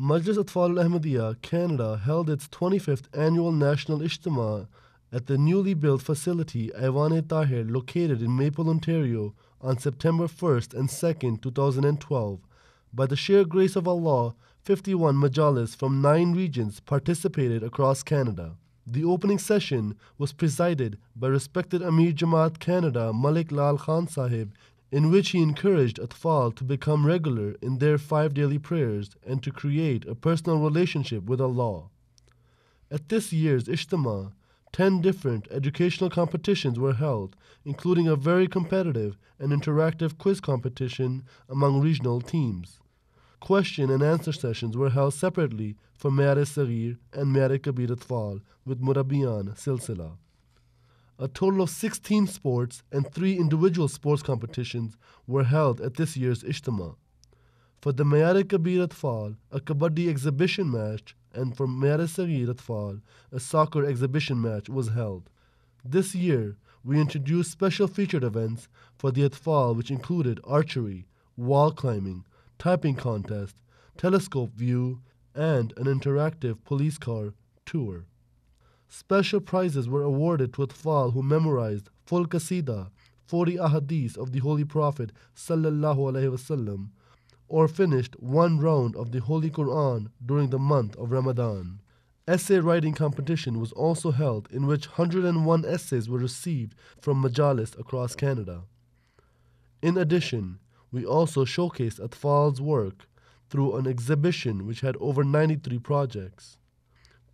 Majlis Atfal Ahmadiyya Canada held its 25th annual National Ijtima at the newly built facility Iwan Tahir located in Maple, Ontario on September 1st and 2nd, 2012. By the sheer grace of Allah, 51 majalis from nine regions participated across Canada. The opening session was presided by respected Amir Jamaat Canada Malik Lal Khan Sahib in which he encouraged Atfal to become regular in their five daily prayers and to create a personal relationship with Allah. At this year's Ijtima, 10 different educational competitions were held, including a very competitive and interactive quiz competition among regional teams. Question and answer sessions were held separately for Mayar Sagir and Mayar Kabir Atfal with Murabiyan Silsila a total of 16 sports and three individual sports competitions were held at this year's Ijtima. For the Mayare Kabir Atfal, a Kabaddi exhibition match, and for Mayare Sagir Atfal, a soccer exhibition match was held. This year, we introduced special featured events for the Atfal, which included archery, wall climbing, typing contest, telescope view, and an interactive police car tour. Special prizes were awarded to Atfal who memorized full Qasida, 40 ahadith of the Holy Prophet وسلم, or finished one round of the Holy Quran during the month of Ramadan. Essay writing competition was also held in which 101 essays were received from majalis across Canada. In addition, we also showcased Atfal's work through an exhibition which had over 93 projects.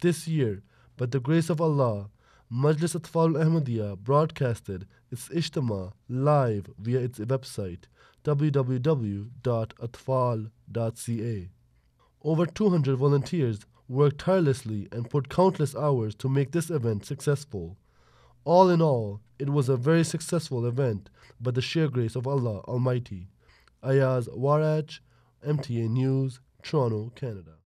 This year, by the grace of Allah, Majlis Atfal Ahmadiyya broadcasted its Ijtima live via its website www.atfal.ca. Over 200 volunteers worked tirelessly and put countless hours to make this event successful. All in all, it was a very successful event by the sheer grace of Allah Almighty. Ayaz Waraj, MTA News, Toronto, Canada.